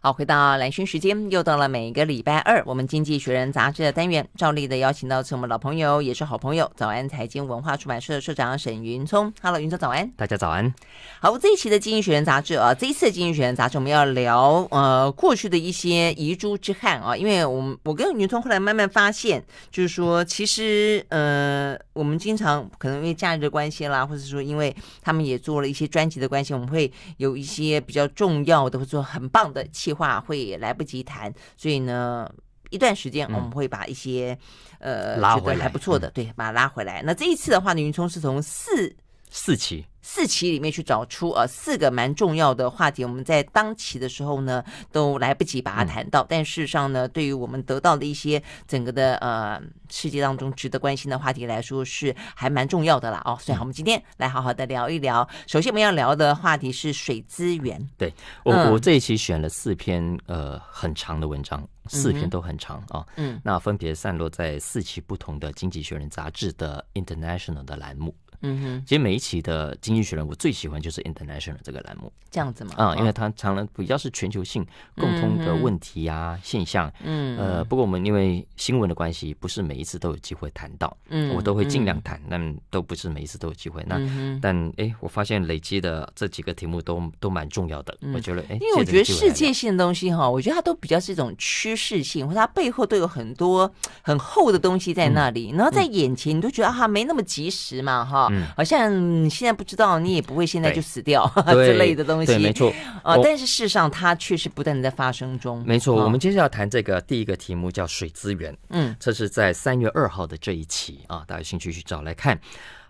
好，回到蓝轩时间，又到了每一个礼拜二，我们《经济学人》杂志的单元，照例的邀请到是我们老朋友，也是好朋友，早安财经文化出版社的社长沈云聪。Hello，云聪早安，大家早安。好，这一期的《经济学人》杂志啊，这一次《经济学人》杂志我们要聊呃过去的一些遗珠之憾啊，因为我们我跟云聪后来慢慢发现，就是说其实呃我们经常可能因为假日的关系啦，或者说因为他们也做了一些专辑的关系，我们会有一些比较重要的，会做很棒的。计划会来不及谈，所以呢，一段时间我们会把一些，呃，觉得还不错的，对，把它拉回来。那这一次的话呢，云冲是从四。四期，四期里面去找出呃四个蛮重要的话题，我们在当期的时候呢都来不及把它谈到，但事实上呢，对于我们得到的一些整个的呃世界当中值得关心的话题来说，是还蛮重要的啦哦。所以好，我们今天来好好的聊一聊。首先我们要聊的话题是水资源。对我，我这一期选了四篇呃很长的文章，四篇都很长啊。嗯，那分别散落在四期不同的《经济学人》杂志的 International 的栏目。嗯哼，其实每一期的经济学人，我最喜欢就是 International 这个栏目，这样子吗？啊，因为它常常比较是全球性共通的问题啊现象。嗯，呃，不过我们因为新闻的关系，不是每一次都有机会谈到，嗯，我都会尽量谈，但都不是每一次都有机会。那但哎，我发现累积的这几个题目都都蛮重要的，我觉得哎，因为我觉得世界性的东西哈，我觉得它都比较是一种趋势性，或者它背后都有很多很厚的东西在那里，然后在眼前你都觉得哈没那么及时嘛哈。嗯，好像现在不知道，你也不会现在就死掉 之类的东西。对，没错。啊，但是事实上，它确实不断的在发生中。没错，我们接下要谈这个第一个题目，叫水资源。嗯，这是在三月二号的这一期啊，大家有兴趣去找来看。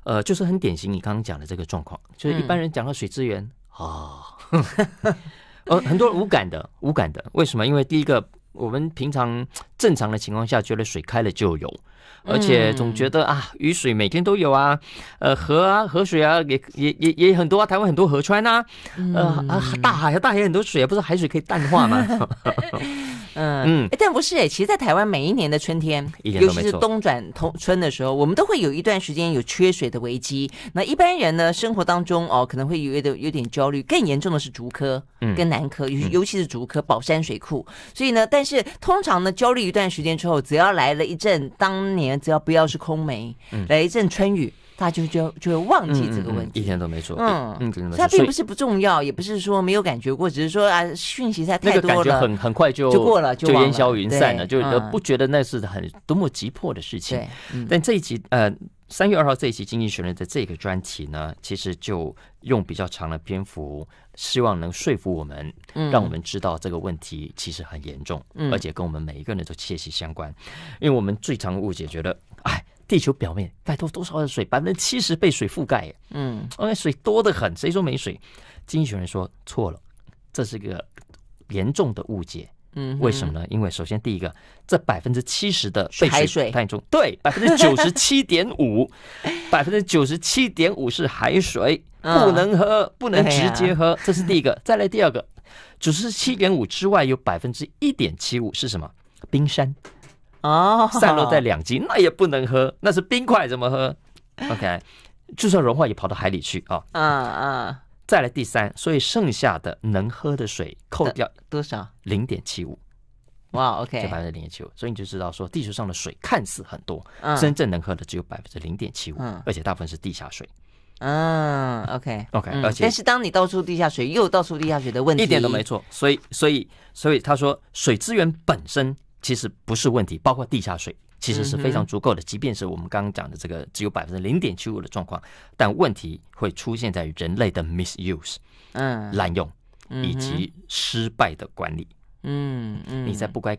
呃，就是很典型，你刚刚讲的这个状况，就是一般人讲到水资源啊，呃，很多无感的，无感的，为什么？因为第一个。我们平常正常的情况下，觉得水开了就有，而且总觉得啊，雨水每天都有啊，呃，河啊，河水啊，也也也也很多啊，台湾很多河川呐，呃，啊，大海啊，大海很多水，啊，不是海水可以淡化吗？嗯嗯，哎，但不是哎，其实，在台湾每一年的春天，尤其是冬转冬春的时候，我们都会有一段时间有缺水的危机。那一般人呢，生活当中哦，可能会有的有点焦虑。更严重的是竹科，跟南科，尤尤其是竹科宝山水库。所以呢，但是通常呢，焦虑一段时间之后，只要来了一阵当年，只要不要是空梅，来一阵春雨。大家就就就会忘记这个问题，一点都没错。嗯，真的。并不是不重要，也不是说没有感觉过，只是说啊，讯息在太多了。那个感觉很很快就就过了，就烟消云散了，就不觉得那是很多么急迫的事情。对。但这一集呃，三月二号这一期《经济学人》的这个专题呢，其实就用比较长的篇幅，希望能说服我们，让我们知道这个问题其实很严重，而且跟我们每一个人都息息相关。因为我们最常误解觉得，哎。地球表面大多多少的水，百分之七十被水覆盖。嗯，OK，水多得很，谁说没水？经济学人说错了，这是一个严重的误解。嗯，为什么呢？因为首先第一个，这百分之七十的海水，对，百分之九十七点五，百分之九十七点五是海水，不能喝，不能直接喝，这是第一个。再来第二个，九十七点五之外有百分之一点七五是什么？冰山。哦，散落在两极，那也不能喝，那是冰块怎么喝？OK，就算融化也跑到海里去啊。嗯嗯。再来第三，所以剩下的能喝的水扣掉多少？零点七五。哇，OK，百分之零点七五。所以你就知道说，地球上的水看似很多，真正能喝的只有百分之零点七五，而且大部分是地下水。嗯，OK，OK，而且但是当你倒出地下水，又倒出地下水的问题，一点都没错。所以，所以，所以他说水资源本身。其实不是问题，包括地下水，其实是非常足够的。即便是我们刚刚讲的这个只有百分之零点七五的状况，但问题会出现在人类的 misuse，嗯，滥用以及失败的管理。嗯嗯，你在不该，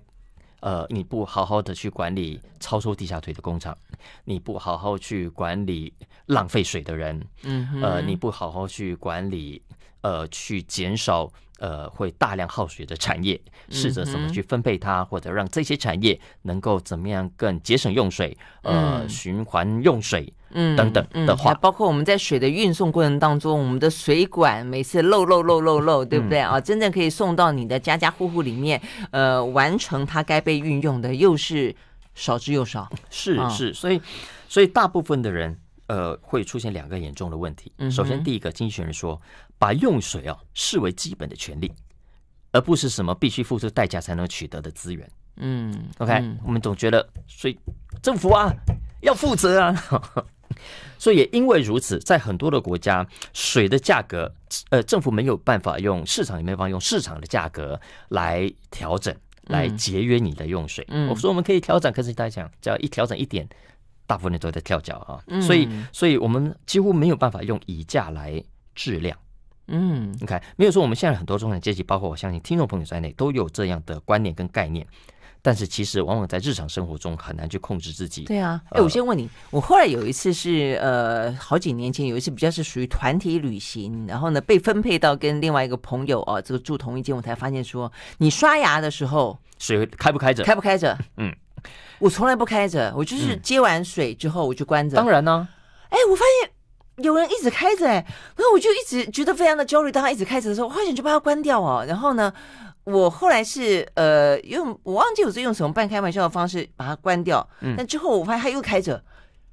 呃，你不好好的去管理超收地下水的工厂，你不好好去管理浪费水的人，嗯，呃，你不好好去管理。呃，去减少呃会大量耗水的产业，试着怎么去分配它，或者让这些产业能够怎么样更节省用水，呃，循环用水，嗯，等等的话，包括我们在水的运送过程当中，我们的水管每次漏漏漏漏漏，对不对啊？真正可以送到你的家家户户里面，呃，完成它该被运用的又是少之又少，是是，所以所以大部分的人。呃，会出现两个严重的问题。首先，第一个，经济学说，把用水啊视为基本的权利，而不是什么必须付出代价才能取得的资源。嗯，OK，我们总觉得水政府啊 要负责啊，所以也因为如此，在很多的国家，水的价格，呃，政府没有办法用市场，没有办法用市场的价格来调整，来节约你的用水。我说我们可以调整，可是大家讲，只要一调整一点。大部分人都在跳脚啊，所以，所以我们几乎没有办法用以价来质量。嗯，你看，没有说我们现在很多中产阶级，包括我相信听众朋友在内，都有这样的观念跟概念，但是其实往往在日常生活中很难去控制自己。对啊，哎，我先问你，我后来有一次是呃，好几年前有一次比较是属于团体旅行，然后呢被分配到跟另外一个朋友啊，这个住同一间，我才发现说，你刷牙的时候水开不开着？开不开着？嗯。我从来不开着，我就是接完水之后我就关着。当然呢，哎，我发现有人一直开着，哎，后我就一直觉得非常的焦虑。当他一直开着的时候，我好想就把它关掉哦。然后呢，我后来是呃用我忘记我是用什么半开玩笑的方式把它关掉。嗯。之后我发现他又开着，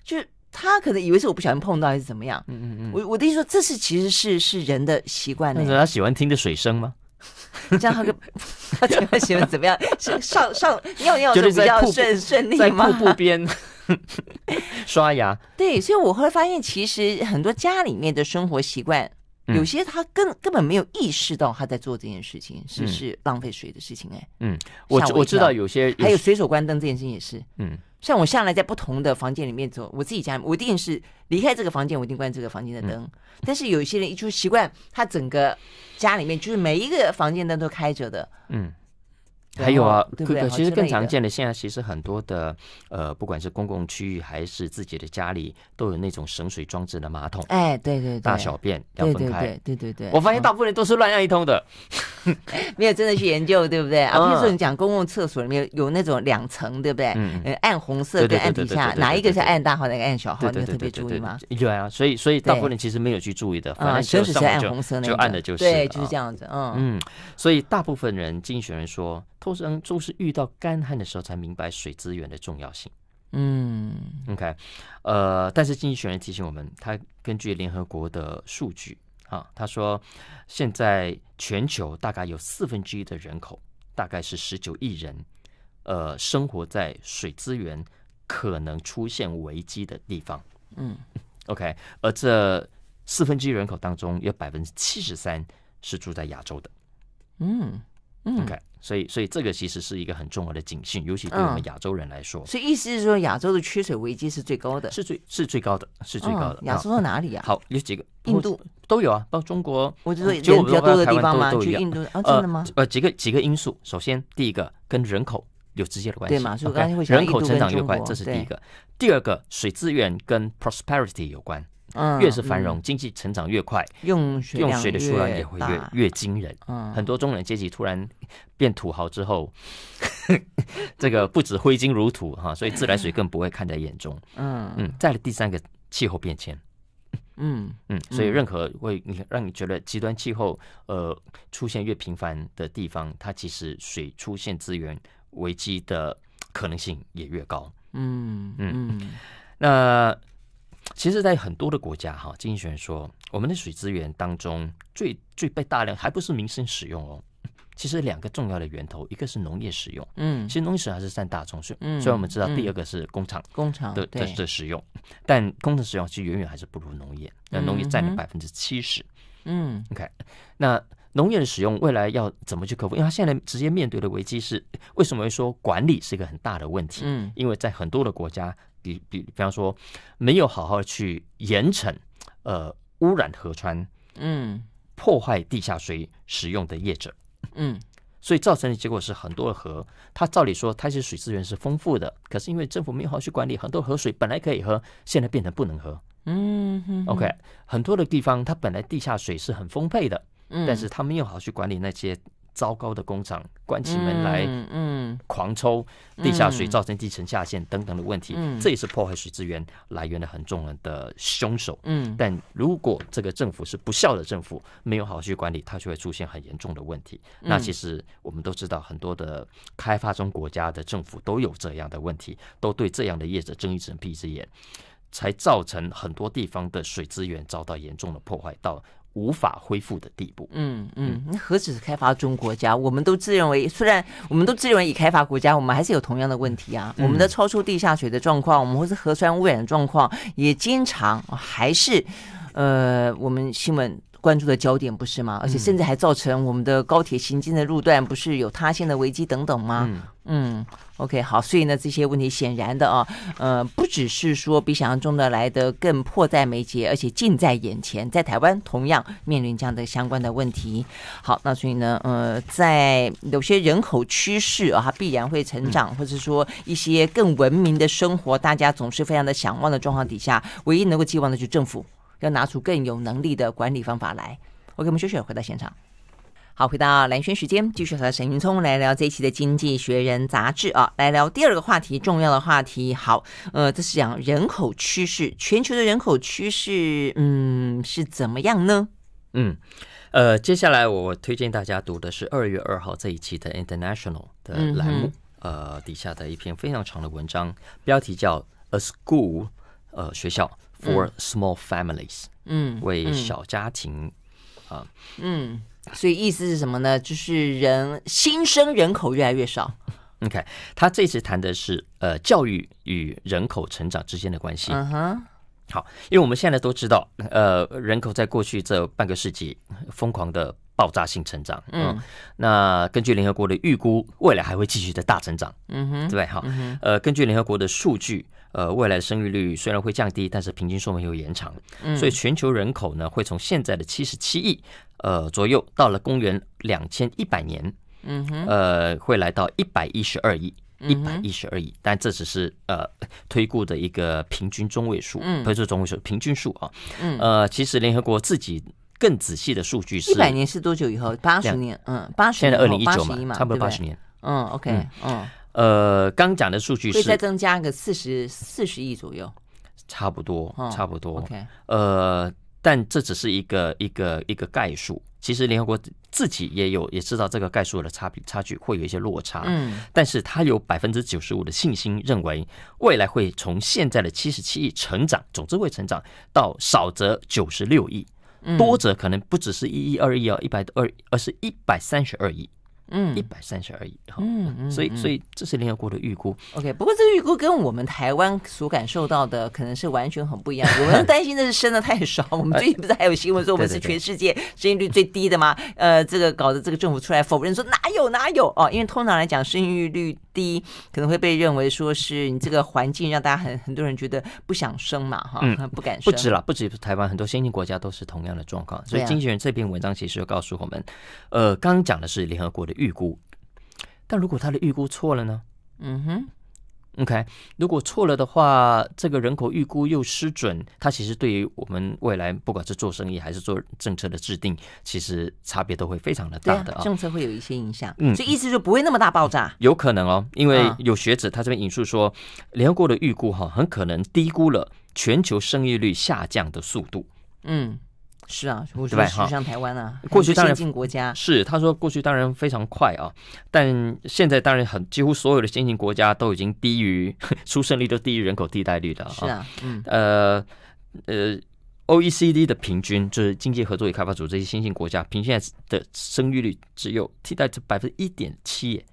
就是他可能以为是我不小心碰到还是怎么样。嗯嗯嗯。我我的意思说，这是其实是是人的习惯。那是他喜欢听的水声吗？你 样他个，他喜欢怎么样？是上上尿尿是比是要顺顺利吗？在瀑布边 刷牙，对，所以我会发现，其实很多家里面的生活习惯，有些他根根本没有意识到他在做这件事情，是是浪费水的事情，哎，嗯，我我知道有些，还有随手关灯这件事情也是，嗯。像我向来在不同的房间里面走，我自己家我一定是离开这个房间，我一定关这个房间的灯。但是有一些人一出习惯，他整个家里面就是每一个房间灯都开着的。嗯。还有啊，对对其实更常见的现在，其实很多的，呃，不管是公共区域还是自己的家里，都有那种省水装置的马桶。哎，对对，大小便要分开。对对对对对对。我发现大部分人都是乱按一通的，没有真的去研究，对不对？啊，比如说你讲公共厕所里面有那种两层，对不对？嗯。暗红色跟按底下哪一个是按大号，哪个按小号？你有特别注意吗？对啊，所以所以大部分人其实没有去注意的，反正就是按红色那个，就按的就是。对，就是这样子，嗯嗯。所以大部分人，经学人说。都是都是遇到干旱的时候才明白水资源的重要性。嗯，OK，呃，但是经济学人提醒我们，他根据联合国的数据啊，他说现在全球大概有四分之一的人口，大概是十九亿人，呃，生活在水资源可能出现危机的地方。嗯，OK，而这四分之一人口当中，有百分之七十三是住在亚洲的。嗯。嗯，OK，所以所以这个其实是一个很重要的警讯，尤其对我们亚洲人来说。所以意思是说，亚洲的缺水危机是最高的，是最是最高的，是最高的。亚洲哪里啊？好，有几个，印度都有啊，到中国，我就说人比较多的地方嘛，去印度啊，真的吗？呃，几个几个因素，首先第一个跟人口有直接的关系，对嘛？所以刚才会人口成长越快，这是第一个。第二个水资源跟 prosperity 有关。越是繁荣，经济成长越快，用用水的数量也会越越惊人。嗯，很多中产阶级突然变土豪之后，这个不止挥金如土哈，所以自来水更不会看在眼中。嗯嗯。再了第三个，气候变迁。嗯嗯，所以任何会你让你觉得极端气候呃出现越频繁的地方，它其实水出现资源危机的可能性也越高。嗯嗯嗯，那。其实，在很多的国家，哈，金济学说，我们的水资源当中最最被大量还不是民生使用哦。其实两个重要的源头，一个是农业使用，嗯，其实农业使用还是占大宗，所以所我们知道第二个是工厂工厂的的使用，但工厂使用其实远远还是不如农业，那农业占了百分之七十，嗯，OK，那农业的使用未来要怎么去克服？因为它现在直接面对的危机是，为什么会说管理是一个很大的问题？嗯，因为在很多的国家。比比比方说，没有好好去严惩，呃，污染河川，嗯，破坏地下水使用的业者，嗯，所以造成的结果是很多的河，它照理说，它一些水资源是丰富的，可是因为政府没有好好去管理，很多河水本来可以喝，现在变成不能喝，嗯，OK，很多的地方它本来地下水是很丰沛的，嗯，但是他没有好好去管理那些。糟糕的工厂关起门来，嗯，狂抽地下水，造成地层下陷等等的问题，这也是破坏水资源来源的很重要的凶手。嗯，但如果这个政府是不孝的政府，没有好好去管理，它就会出现很严重的问题。那其实我们都知道，很多的开发中国家的政府都有这样的问题，都对这样的业者睁一只眼闭一只眼，才造成很多地方的水资源遭到严重的破坏。到无法恢复的地步。嗯嗯，何止是开发中国家？我们都自认为，虽然我们都自认为已开发国家，我们还是有同样的问题啊。我们的超出地下水的状况，我们或是核酸污染的状况，也经常还是，呃，我们新闻。关注的焦点不是吗？而且甚至还造成我们的高铁行进的路段不是有塌陷的危机等等吗？嗯，OK，好，所以呢这些问题显然的啊，呃，不只是说比想象中的来的更迫在眉睫，而且近在眼前，在台湾同样面临这样的相关的问题。好，那所以呢，呃，在有些人口趋势啊，它必然会成长，或者说一些更文明的生活，大家总是非常的向往的状况底下，唯一能够寄望的就政府。要拿出更有能力的管理方法来。OK，我们休息，回到现场。好，回到蓝轩时间，继续和沈云聪来聊这一期的《经济学人》杂志啊，来聊第二个话题，重要的话题。好，呃，这是讲人口趋势，全球的人口趋势，嗯，是怎么样呢？嗯，呃，接下来我推荐大家读的是二月二号这一期的《International》的栏目，呃，底下的一篇非常长的文章，标题叫《A School》，呃，学校。For small families，嗯，为小家庭啊，嗯，所以意思是什么呢？就是人新生人口越来越少。OK，他这次谈的是呃教育与人口成长之间的关系。嗯哼，好，因为我们现在都知道，呃，人口在过去这半个世纪疯狂的爆炸性成长。嗯，那根据联合国的预估，未来还会继续的大成长。嗯哼，对好，呃，根据联合国的数据。呃，未来生育率虽然会降低，但是平均寿命又延长，所以全球人口呢会从现在的七十七亿呃左右，到了公元两千一百年，嗯哼，呃，会来到一百一十二亿，一百一十二亿，但这只是呃推估的一个平均中位数，嗯，不是中位数，平均数啊，嗯，呃，其实联合国自己更仔细的数据是，一百年是多久以后？八十年，嗯，八十年，现在二零一九嘛，差不多八十年，嗯，OK，嗯。呃，刚讲的数据是会再增加个四十四十亿左右，差不多，差不多。OK，呃，但这只是一个一个一个概述。其实联合国自己也有也知道这个概述的差差距会有一些落差。嗯，但是他有百分之九十五的信心，认为未来会从现在的七十七亿成长，总之会成长到少则九十六亿，多则可能不只是一一二亿哦，一百二而是一百三十二亿。嗯，一百三十而已。嗯嗯，所以所以这是联合国的预估。OK，不过这预估跟我们台湾所感受到的可能是完全很不一样。我们 担心的是生的太少。我们最近不是还有新闻说我们是全世界生育率最低的吗？呃，这个搞得这个政府出来否认说哪有哪有哦，因为通常来讲生育率。第一可能会被认为说是你这个环境让大家很很多人觉得不想生嘛哈，不敢生。不止了，不止台湾，很多先进国家都是同样的状况。所以经纪人这篇文章其实就告诉我们，呃，刚讲的是联合国的预估，但如果他的预估错了呢？嗯哼。OK，如果错了的话，这个人口预估又失准，它其实对于我们未来不管是做生意还是做政策的制定，其实差别都会非常的大的啊。政策会有一些影响，嗯，所以意思就不会那么大爆炸。有可能哦，因为有学者他这边引述说，联合国的预估哈，很可能低估了全球生育率下降的速度。嗯。是啊，是去时尚台湾啊，过去先进国家是他说过去当然非常快啊，但现在当然很几乎所有的新进国家都已经低于 出生率都低于人口替代率的啊，嗯呃呃 O E C D 的平均就是经济合作与开发组织这些新兴国家平均的生育率只有替代这百分之一点七。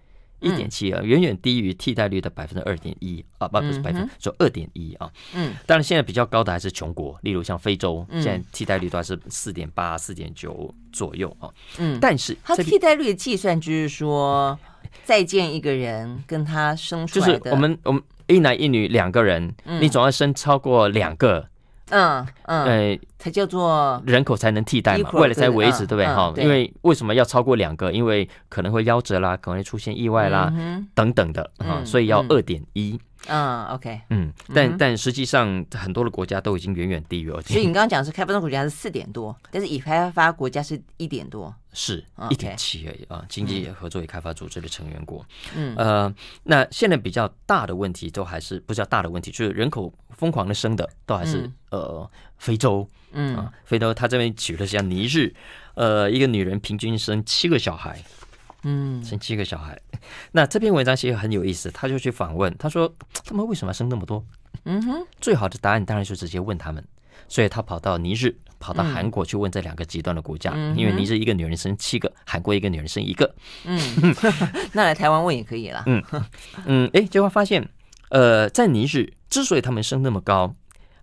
一点七啊，远远低于替代率的百分之二点一啊，不不是百分，说二点一啊。嗯，当然现在比较高的还是穷国，例如像非洲，现在替代率都是四点八、四点九左右啊。嗯，但是它替代率的计算就是说，再见一个人跟他生，就是我们我们一男一女两个人，你总要生超过两个。嗯嗯，呃，才叫做人口才能替代嘛，为了在维持，对不对？哈，因为为什么要超过两个？因为可能会夭折啦，可能会出现意外啦，等等的啊，所以要二点一。嗯，OK，嗯，但但实际上很多的国家都已经远远低于，所以你刚刚讲是开发中国家是四点多，但是已开发国家是一点多，是一点七而已啊。经济合作与开发组织的成员国，嗯，呃，那现在比较大的问题都还是，不叫大的问题，就是人口疯狂的生的，都还是呃非洲，嗯啊，非洲他这边举了像尼日，呃，一个女人平均生七个小孩。嗯，生七个小孩。那这篇文章其实很有意思，他就去访问，他说他们为什么生那么多？嗯哼，最好的答案当然就直接问他们，所以他跑到尼日，跑到韩国去问这两个极端的国家，因为尼日一个女人生七个，韩国一个女人生一个。嗯，那来台湾问也可以了。嗯嗯，哎，结果发现，呃，在尼日之所以他们生那么高。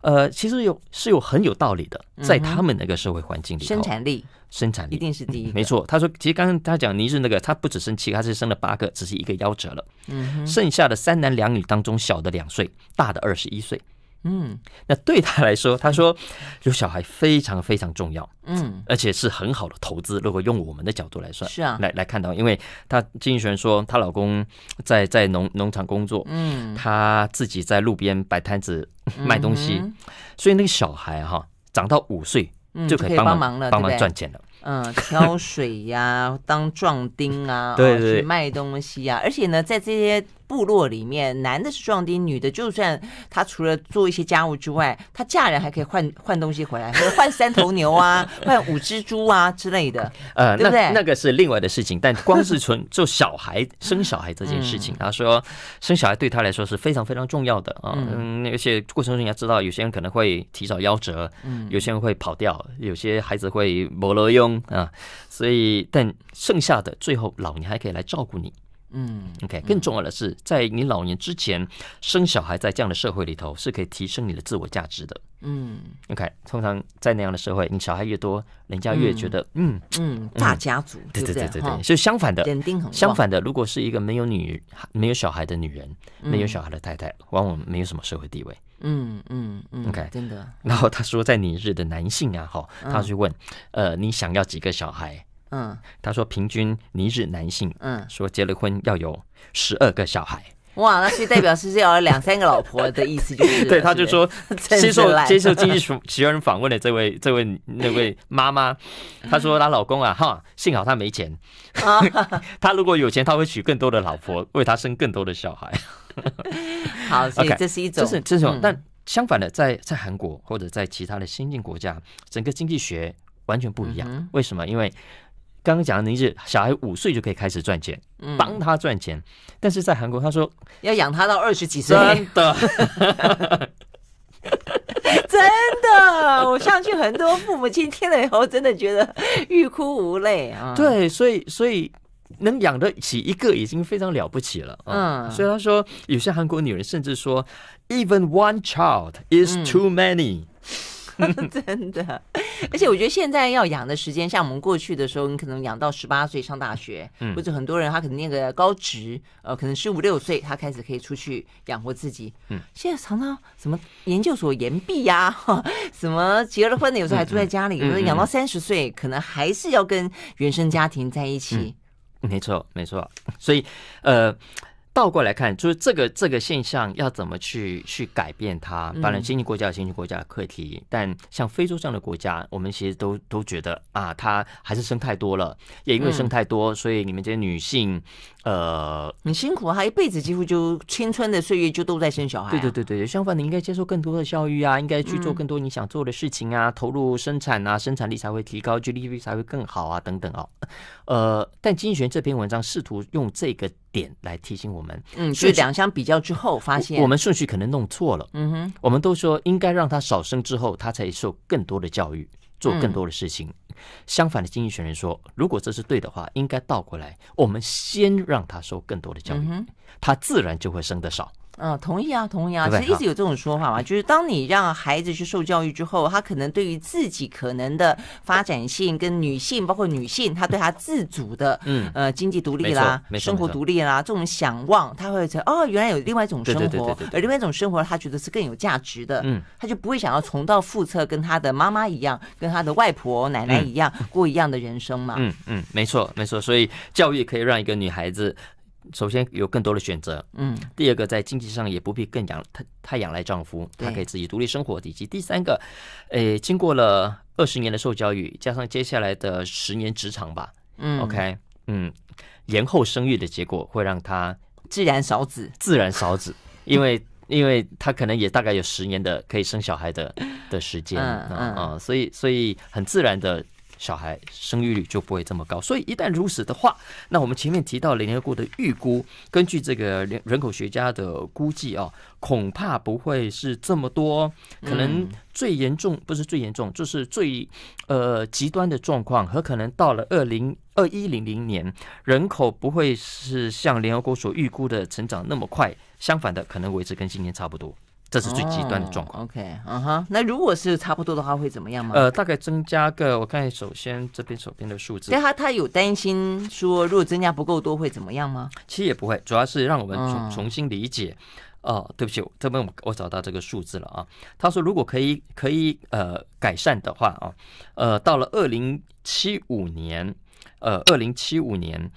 呃，其实有是有很有道理的，在他们那个社会环境里，生产力，生产力一定是第一，没错。他说，其实刚刚他讲你是那个，他不止生七个，他是生了八个，只是一个夭折了，嗯，剩下的三男两女当中，小的两岁，大的二十一岁。嗯，那对他来说，他说有小孩非常非常重要，嗯，而且是很好的投资。如果用我们的角度来算，是啊，来来看到，因为他金议员说她老公在在农农场工作，嗯，她自己在路边摆摊子卖东西，所以那个小孩哈长到五岁就可以帮忙了，帮忙赚钱了，嗯，挑水呀，当壮丁啊，对 对，卖东西呀，而且呢，在这些。部落里面，男的是壮丁，女的就算她除了做一些家务之外，她嫁人还可以换换东西回来，换三头牛啊，换五只猪啊之类的，呃，对不对？那个是另外的事情，但光是纯就 小孩生小孩这件事情，他说生小孩对他来说是非常非常重要的啊。嗯，而且过程中你要知道，有些人可能会提早夭折，嗯，有些人会跑掉，有些孩子会没了用啊，所以但剩下的最后老年还可以来照顾你。嗯，OK，更重要的是，在你老年之前生小孩，在这样的社会里头是可以提升你的自我价值的。嗯，OK，通常在那样的社会，你小孩越多，人家越觉得嗯嗯大家族，对对对对对，所以相反的，肯定很相反的。如果是一个没有女没有小孩的女人，没有小孩的太太，往往没有什么社会地位。嗯嗯嗯，OK，真的。然后他说，在你日的男性啊，哈，他去问，呃，你想要几个小孩？嗯，他说平均尼日男性，嗯，说结了婚要有十二个小孩，哇，那是代表是是要两三个老婆的意思，就是 对，他就说接受接受经济学人访问的这位这位那位妈妈，她说她老公啊哈，幸好他没钱，他 如果有钱他会娶更多的老婆，为他生更多的小孩。好，所以这是一种，这是这种，但相反的，在在韩国或者在其他的先进国家，整个经济学完全不一样，为什么？因为。刚刚讲的您是小孩五岁就可以开始赚钱，帮他赚钱，但是在韩国他说要养他到二十几岁，真的，真的，我相信很多父母亲听了以后真的觉得欲哭无泪啊。对，所以所以能养得起一个已经非常了不起了，嗯。所以他说有些韩国女人甚至说，even one child is too many，真的。而且我觉得现在要养的时间，像我们过去的时候，你可能养到十八岁上大学，或者很多人他可能那个高职，呃，可能十五六岁他开始可以出去养活自己。嗯，现在常常什么研究所研毕呀，什么结了婚，的有时候还住在家里，可能养到三十岁，可能还是要跟原生家庭在一起。没错，没错。所以，呃。倒过来看，就是这个这个现象要怎么去去改变它？当然，新兴国家有新兴国家的课题，但像非洲这样的国家，我们其实都都觉得啊，它还是生太多了，也因为生太多，所以你们这些女性。呃，很辛苦啊，一辈子几乎就青春的岁月就都在生小孩。对对对对，相反，你应该接受更多的教育啊，应该去做更多你想做的事情啊，投入生产啊，生产力才会提高，GDP 才会更好啊，等等哦。呃，但金璇这篇文章试图用这个点来提醒我们，嗯，所以两相比较之后发现，我们顺序可能弄错了。嗯哼，我们都说应该让他少生之后，他才受更多的教育。做更多的事情，相反的经济学人说，如果这是对的话，应该倒过来，我们先让他受更多的教育，他自然就会生的少。嗯，同意啊，同意啊，其实一直有这种说法嘛，就是当你让孩子去受教育之后，他可能对于自己可能的发展性跟女性，包括女性，她对她自主的，嗯，呃，经济独立啦，生活独立啦，这种向往，他会得哦，原来有另外一种生活，而另外一种生活，他觉得是更有价值的，嗯，他就不会想要重蹈覆辙，跟他的妈妈一样，跟他的外婆、奶奶一样过一样的人生嘛，嗯嗯，没错没错，所以教育可以让一个女孩子。首先有更多的选择，嗯。第二个，在经济上也不必更养太太养来丈夫，他可以自己独立生活。以及第三个，诶，经过了二十年的受教育，加上接下来的十年职场吧，嗯，OK，嗯，延后生育的结果会让他自然少子，自然少子，因为因为他可能也大概有十年的可以生小孩的的时间，啊，所以所以很自然的。小孩生育率就不会这么高，所以一旦如此的话，那我们前面提到联合国的预估，根据这个人口学家的估计啊，恐怕不会是这么多，可能最严重不是最严重，就是最呃极端的状况，和可能到了二零二一零零年，人口不会是像联合国所预估的成长那么快，相反的，可能维持跟今年差不多。这是最极端的状况。OK，嗯哼，那如果是差不多的话，会怎么样吗？呃，大概增加个，我看首先这边手边的数字。但他他有担心说，如果增加不够多会怎么样吗？其实也不会，主要是让我们重重新理解。哦，对不起，这边我我找到这个数字了啊。他说，如果可以可以呃改善的话啊，呃，到了二零七五年，呃，二零七五年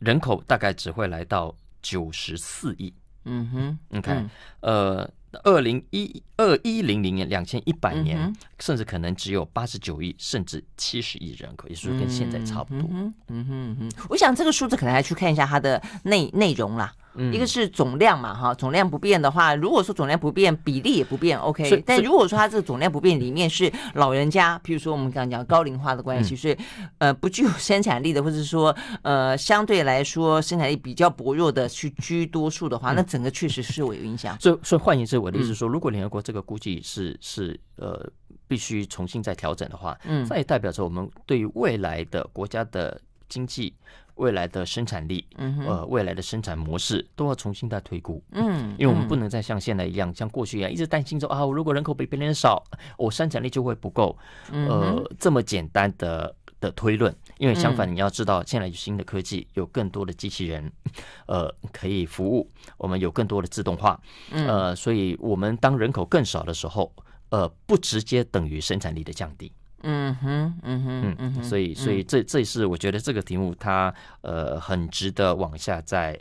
人口大概只会来到九十四亿。嗯哼你看，呃。二零一二一零零年两千一百年，甚至可能只有八十九亿，甚至七十亿人口，也是跟现在差不多。嗯哼哼，我想这个数字可能要去看一下它的内内容啦。一个是总量嘛，哈，总量不变的话，如果说总量不变，比例也不变，OK。但如果说它这个总量不变，里面是老人家，比如说我们刚讲高龄化的关系，所以呃，不具有生产力的，或者说呃，相对来说生产力比较薄弱的，去居多数的话，那整个确实是有影响。所以，所以换言之，我的意思说，如果联合国这个估计是是呃必须重新再调整的话，嗯，这也代表着我们对未来的国家的经济。未来的生产力，呃，未来的生产模式都要重新再推估，嗯，因为我们不能再像现在一样，像过去一样，一直担心说啊，我如果人口比别人少，我生产力就会不够，呃，这么简单的的推论，因为相反，你要知道，现在有新的科技，有更多的机器人，呃，可以服务我们，有更多的自动化，呃，所以我们当人口更少的时候，呃，不直接等于生产力的降低。嗯哼，嗯哼，嗯哼，所以，所以这这是我觉得这个题目它呃很值得往下再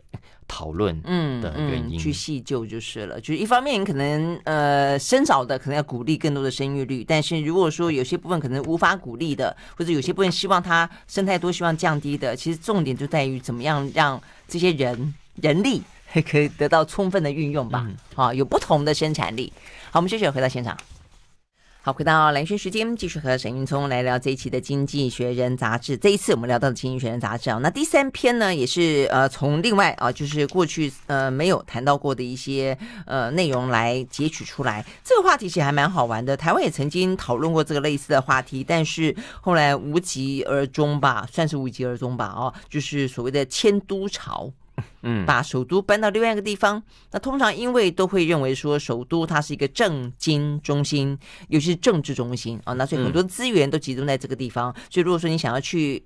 讨论，嗯，的，去细究就是了。就是一方面可能呃生少的可能要鼓励更多的生育率，但是如果说有些部分可能无法鼓励的，或者有些部分希望它生太多希望降低的，其实重点就在于怎么样让这些人 人力 可以得到充分的运用吧。啊，有不同的生产力。好，我们谢谢回到现场。好，回到蓝轩时间，继续和沈云聪来聊这一期的《经济学人》杂志。这一次我们聊到的《经济学人》杂志啊，那第三篇呢，也是呃从另外啊，就是过去呃没有谈到过的一些呃内容来截取出来。这个话题其实还蛮好玩的，台湾也曾经讨论过这个类似的话题，但是后来无疾而终吧，算是无疾而终吧哦，就是所谓的迁都潮。嗯，把首都搬到另外一个地方，那通常因为都会认为说，首都它是一个政经中心，尤其是政治中心啊，那所以很多资源都集中在这个地方。所以如果说你想要去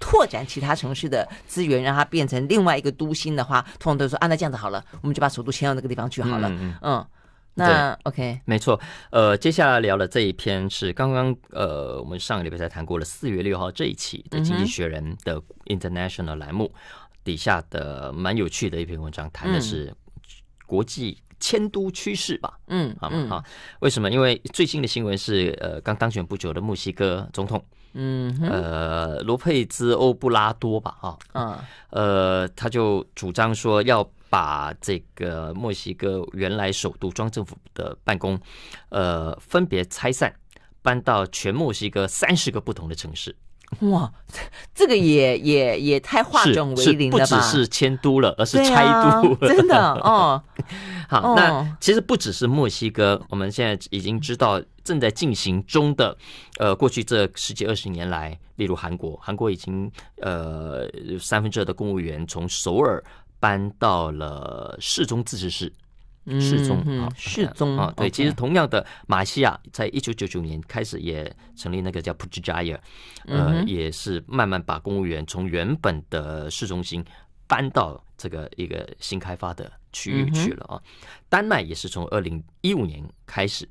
拓展其他城市的资源，让它变成另外一个都心的话，通常都说啊，那这样子好了，我们就把首都迁到那个地方去好了。嗯嗯。嗯，那 OK，没错。呃，接下来聊的这一篇是刚刚呃，我们上个礼拜才谈过了四月六号这一期的《经济学人》的 International 栏目。底下的蛮有趣的一篇文章，谈的是国际迁都趋势吧？嗯，好、啊，为什么？因为最新的新闻是，呃，刚当选不久的墨西哥总统，嗯，呃，罗佩兹·欧布拉多吧，啊，嗯，呃，他就主张说要把这个墨西哥原来首都庄政府的办公，呃，分别拆散，搬到全墨西哥三十个不同的城市。哇，这个也也也太化整为零了吧？是迁都了，而是拆都，真的哦。好，那其实不只是墨西哥，我们现在已经知道正在进行中的，呃，过去这十几二十年来，例如韩国，韩国已经呃三分之二的公务员从首尔搬到了市中自治市。适中啊，适中啊，对。其实，同样的，马来西亚在一九九九年开始也成立那个叫 p u 普吉加 a 呃，也是慢慢把公务员从原本的市中心搬到这个一个新开发的区域去了啊。丹麦也是从二零一五年开始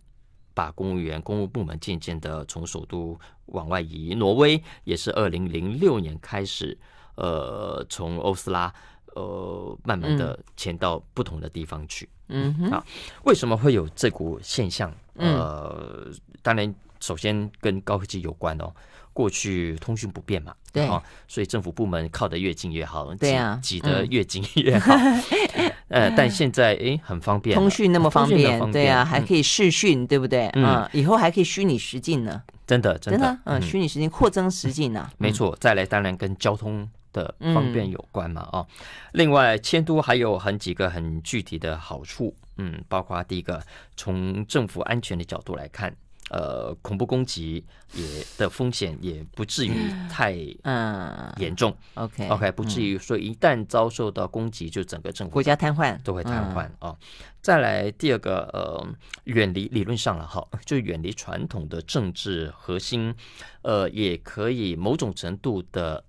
把公务员公务部门渐渐的从首都往外移。挪威也是二零零六年开始，呃，从欧斯拉。呃，慢慢的迁到不同的地方去。嗯哼，啊，为什么会有这股现象？呃，当然，首先跟高科技有关哦。过去通讯不便嘛，对啊，所以政府部门靠得越近越好。对啊，挤得越近越好。呃，但现在哎，很方便，通讯那么方便，对啊，还可以视讯，对不对？嗯，以后还可以虚拟实境呢。真的，真的，嗯，虚拟实境扩增实境呢。没错，再来，当然跟交通。的方便有关嘛？啊，另外迁都还有很几个很具体的好处，嗯，包括第一个，从政府安全的角度来看，呃，恐怖攻击也的风险也不至于太嗯严重，OK OK，不至于说一旦遭受到攻击，就整个政府国家瘫痪都会瘫痪啊。再来第二个，呃，远离理论上了哈，就远离传统的政治核心，呃，也可以某种程度的。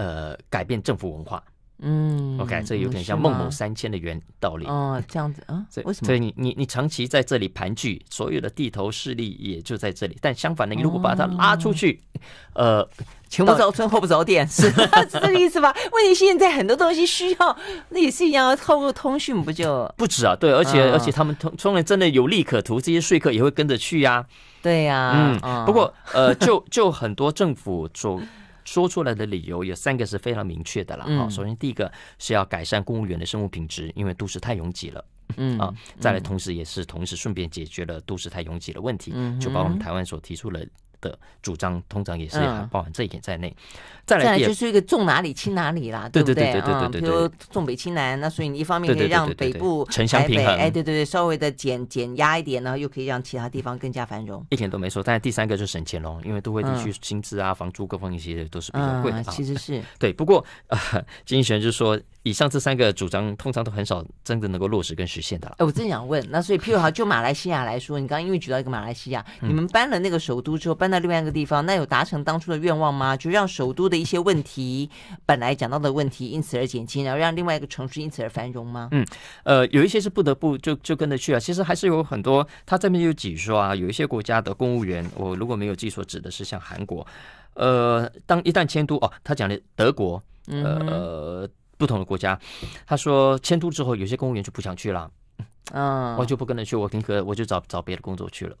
呃，改变政府文化，嗯，OK，这有点像孟母三迁的原道理哦，这样子啊，所以为什么？所以你你你长期在这里盘踞，所有的地头势力也就在这里。但相反的，你如果把它拉出去，呃，前不着村后不着店，是 是这个意思吧？问题现在很多东西需要，那也是一样，透过通讯不就不止啊？对，而且而且他们通通人真的有利可图，这些说客也会跟着去呀。对呀，嗯，不过呃，就 就很多政府主。说出来的理由有三个是非常明确的了啊。首先，第一个是要改善公务员的生活品质，因为都市太拥挤了啊。再来，同时也是同时顺便解决了都市太拥挤的问题，就把我们台湾所提出了的主张通常也是包含这一点在内。再来，就是一个重哪里轻哪里啦，对不对？。比如重北轻南，那所以你一方面可以让北部、城乡平衡，哎，对对对，稍微的减减压一点呢，又可以让其他地方更加繁荣。一点都没错。但是第三个就是省钱喽，因为都会地区薪资啊、房租各方面其实都是比较贵啊。其实是 对。不过啊，金议就就说。以上这三个主张，通常都很少真的能够落实跟实现的了。哎，我真想问，那所以，譬如好，就马来西亚来说，你刚刚因为举到一个马来西亚，你们搬了那个首都之后，搬到另外一个地方，那有达成当初的愿望吗？就让首都的一些问题，本来讲到的问题，因此而减轻，然后让另外一个城市因此而繁荣吗？嗯，呃，有一些是不得不就就跟着去啊。其实还是有很多，他这边有几说啊，有一些国家的公务员，我如果没有记错，指的是像韩国，呃，当一旦迁都哦，他讲的德国，嗯，呃。不同的国家，他说迁都之后，有些公务员就不想去了，啊，我就不跟着去，我宁可我就找找别的工作去了。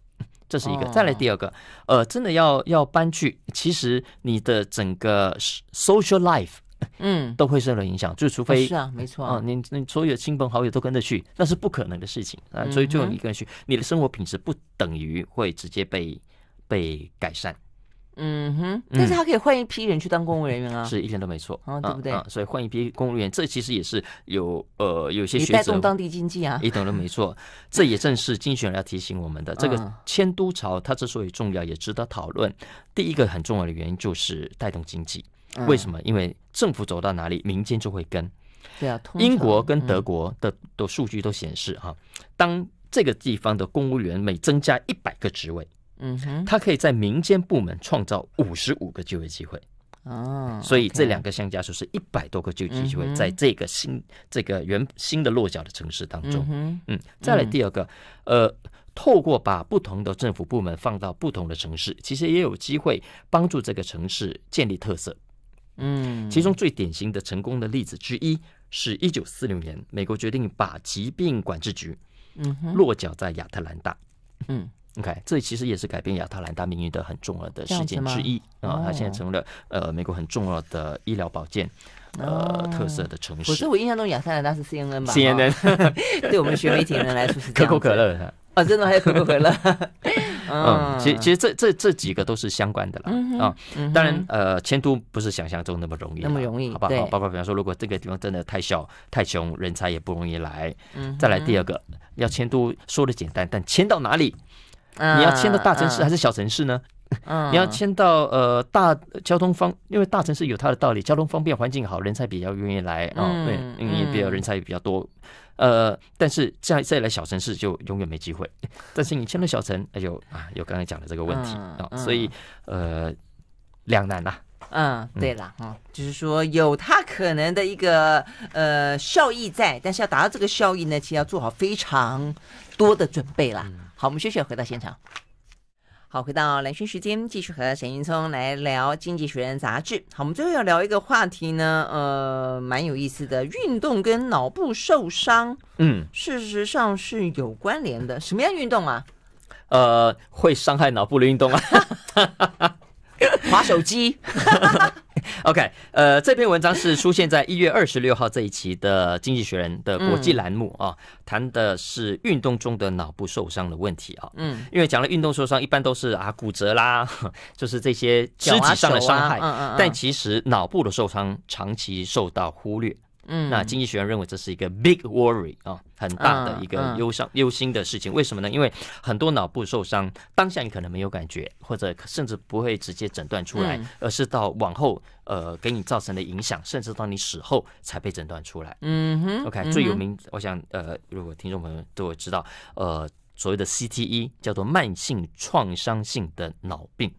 这是一个，再来第二个，呃，真的要要搬去，其实你的整个 social life，嗯，都会受到影响，就除非是啊，没错啊，你你所有的亲朋好友都跟着去，那是不可能的事情啊，所以就一个人去，你的生活品质不等于会直接被被改善。嗯哼，但是他可以换一批人去当公务人员啊，是一点都没错，啊对不对？所以换一批公务员，这其实也是有呃有些带动当地经济啊，一点都没错。这也正是金选人要提醒我们的这个迁都潮，它之所以重要也值得讨论。第一个很重要的原因就是带动经济，为什么？因为政府走到哪里，民间就会跟。对啊，英国跟德国的的数据都显示哈，当这个地方的公务员每增加一百个职位。哼，它可以在民间部门创造五十五个就业机会，哦，所以这两个相加数是一百多个就业机会，在这个新这个原新的落脚的城市当中，嗯，再来第二个，呃，透过把不同的政府部门放到不同的城市，其实也有机会帮助这个城市建立特色，嗯，其中最典型的成功的例子之一是，一九四六年，美国决定把疾病管制局，嗯，落脚在亚特兰大，嗯。OK，这其实也是改变亚特兰大命运的很重要的事件之一啊！它现在成了呃美国很重要的医疗保健呃特色的城市。可是我印象中亚特兰大是 CNN 吧？CNN，对我们学媒体人来说是可口可乐啊，真的还有可口可乐。嗯，其实其实这这这几个都是相关的了啊。当然呃迁都不是想象中那么容易，那么容易，好吧？包括比方说，如果这个地方真的太小太穷，人才也不容易来。再来第二个，要迁都说的简单，但迁到哪里？你要迁到大城市还是小城市呢？你要迁到呃大交通方，因为大城市有它的道理，交通方便，环境好，人才比较愿意来啊。对，因为比较人才比较多。呃，但是再再来小城市就永远没机会。但是你迁到小城，哎呦啊，有刚才讲的这个问题啊，所以呃两难啦。嗯，对了嗯，就是说有它可能的一个呃效益在，但是要达到这个效益呢，其实要做好非常多的准备啦。好，我们谢谢。回到现场。好，回到蓝轩时间，继续和沈云聪来聊《经济学人》杂志。好，我们最后要聊一个话题呢，呃，蛮有意思的，运动跟脑部受伤，嗯，事实上是有关联的。什么样运动啊？呃，会伤害脑部的运动啊？滑手机，OK，呃，这篇文章是出现在一月二十六号这一期的《经济学人》的国际栏目啊，谈的是运动中的脑部受伤的问题啊。嗯，因为讲了运动受伤，一般都是啊骨折啦，就是这些肢体上的伤害，但其实脑部的受伤长期受到忽略。嗯，那经济学家认为这是一个 big worry 啊，很大的一个忧伤、忧心的事情。为什么呢？因为很多脑部受伤，当下你可能没有感觉，或者甚至不会直接诊断出来，而是到往后呃给你造成的影响，甚至到你死后才被诊断出来。嗯哼，OK，最有名，我想呃，如果听众朋友都会知道，呃，所谓的 CTE 叫做慢性创伤性的脑病。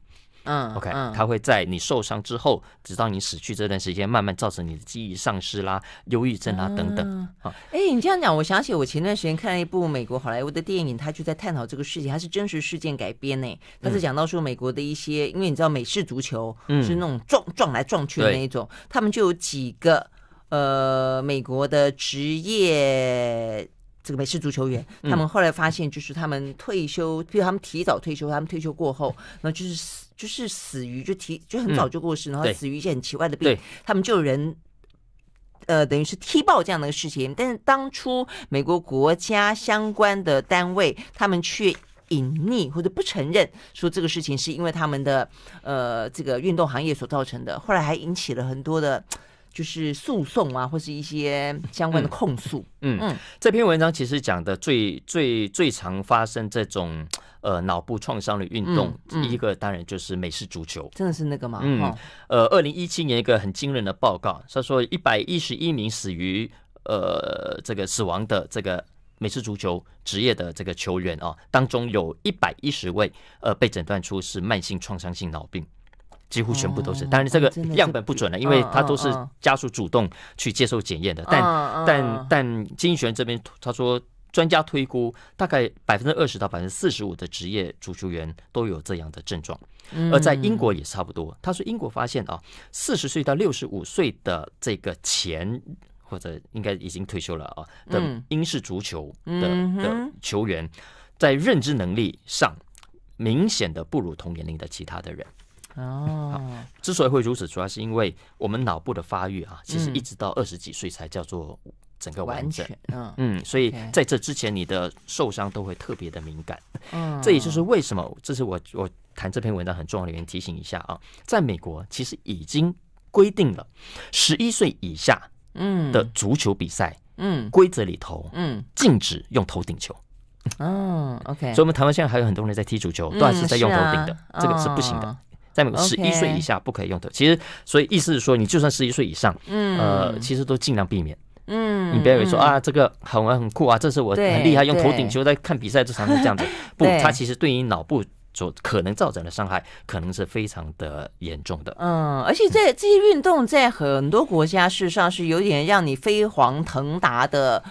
嗯，OK，他会在你受伤之后，直到你死去这段时间，慢慢造成你的记忆丧失啦、忧郁症啊等等啊。哎，你这样讲，我想起我前段时间看了一部美国好莱坞的电影，他就在探讨这个事情，他是真实事件改编呢。他是讲到说，美国的一些，因为你知道美式足球是那种撞撞来撞去的那一种，他们就有几个呃，美国的职业这个美式足球员，他们后来发现，就是他们退休，如他们提早退休，他们退休过后，那就是。就是死于就提就很早就过世，然后死于一些很奇怪的病。他们就有人，呃，等于是踢爆这样的事情。但是当初美国国家相关的单位，他们却隐匿或者不承认，说这个事情是因为他们的呃这个运动行业所造成的。后来还引起了很多的，就是诉讼啊，或是一些相关的控诉。嗯嗯，这篇文章其实讲的最最最常发生这种。呃，脑部创伤的运动，第、一个当然就是美式足球，真的是那个吗？嗯，呃，二零一七年一个很惊人的报告，他说一百一十一名死于呃这个死亡的这个美式足球职业的这个球员啊，当中有一百一十位呃被诊断出是慢性创伤性脑病，几乎全部都是。当然这个样本不准了，因为他都是家属主动去接受检验的。但但但金旋这边他说。专家推估，大概百分之二十到百分之四十五的职业足球员都有这样的症状，而在英国也差不多。他说，英国发现啊，四十岁到六十五岁的这个前或者应该已经退休了啊的英式足球的球员，在认知能力上明显的不如同年龄的其他的人。哦，之所以会如此，主要是因为我们脑部的发育啊，其实一直到二十几岁才叫做。整个完整，嗯，所以在这之前，你的受伤都会特别的敏感。嗯，这也就是为什么，这是我我谈这篇文章很重要的原因。提醒一下啊。在美国，其实已经规定了十一岁以下，嗯的足球比赛，嗯规则里头，嗯禁止用头顶球。嗯，OK。所以，我们台湾现在还有很多人在踢足球，都还是在用头顶的，这个是不行的。在美国，十一岁以下不可以用的。其实，所以意思是说，你就算十一岁以上，嗯呃，其实都尽量避免。嗯，你不要以为说啊，这个很玩很酷啊，这是我很厉害，用头顶球在看比赛，这常常这样子。不，它其实对你脑部所可能造成的伤害，可能是非常的严重的。嗯，而且在这些运动在很多国家，事实上是有点让你飞黄腾达的。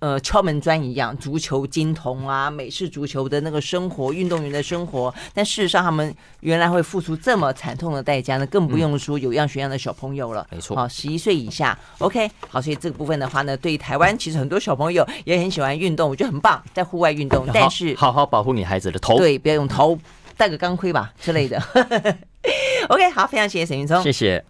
呃，敲门砖一样，足球金童啊，美式足球的那个生活，运动员的生活。但事实上，他们原来会付出这么惨痛的代价呢？更不用说有样学样的小朋友了。没错，好，十一岁以下，OK，好。所以这个部分的话呢，对于台湾其实很多小朋友也很喜欢运动，我觉得很棒，在户外运动，但是好好保护你孩子的头，对，不要用头，戴个钢盔吧之类的。OK，好，非常谢谢沈云聪，谢谢。